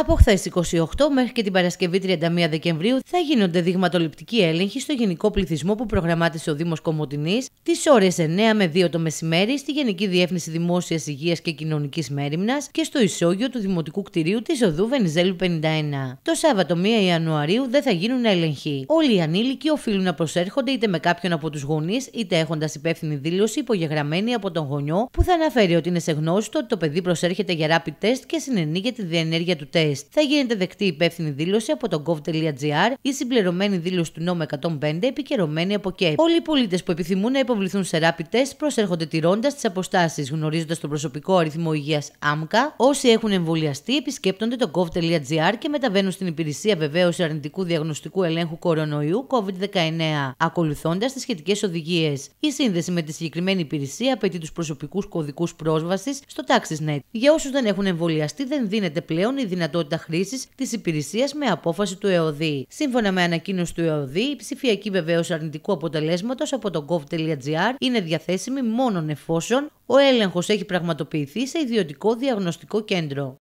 Από χθες 28 μέχρι και την Παρασκευή 31 Δεκεμβρίου θα γίνονται δειγματοληπτικοί έλεγχοι στο γενικό πληθυσμό που προγραμμάτισε ο Δήμος Κομωτινής τις ώρες 9 με 2 το μεσημέρι στη Γενική Διεύθυνση Δημόσιας Υγείας και Κοινωνικής Μέρημνας και στο ισόγειο του Δημοτικού Κτηρίου της Οδού Βενιζέλου 51. Το Σάββατο 1 Ιανουαρίου δεν θα γίνουν έλεγχοι. Όλοι οι ανήλικοι οφείλουν να προσέρχονται είτε με κάποιον από τους γονείς είτε έχοντας υπεύθυνη δήλωση υπογεγραμμένη από τον γονιό που θα αναφέρει ότι είναι σε γνώση του ότι το παιδί προσέρχεται για rapid test και συνενεί για τη διενέργεια του τεστ. Θα γίνεται δεκτή υπεύθυνη δήλωση από το gov.gr ή συμπληρωμένη δήλωση του νόμου 105 επικαιρωμένη από ΚΕΠ. Όλοι οι πολίτες που επιθυμούν να υποβληθούν σε rapid test προσέρχονται τηρώντας τις αποστάσεις, γνωρίζοντας τον προσωπικό αριθμό υγείας άμκα. Όσοι έχουν εμβολιαστεί επισκέπτονται το gov.gr και μεταβαίνουν στην υπηρεσία βεβαίωση αρνητικού διαγνωστικού ελέγχου κορονοϊού COVID-19, ακολουθώντας τις σχετικές οδηγίες. Η σύνδεση με τη συγκεκριμένη υπηρεσία απαιτεί τους προσωπικούς κωδικούς πρόσβασης στο TaxisNet. Για όσους δεν έχουν εμβολιαστεί, δεν δίνεται πλέον η δυνατότητα δυνατότητα χρήσης της υπηρεσίας με απόφαση του ΕΟΔΗ. Σύμφωνα με ανακοίνωση του ΕΟΔΗ, η ψηφιακή βεβαίωση αρνητικού αποτελέσματος από το gov.gr είναι διαθέσιμη μόνο εφόσον ο έλεγχος έχει πραγματοποιηθεί σε ιδιωτικό διαγνωστικό κέντρο.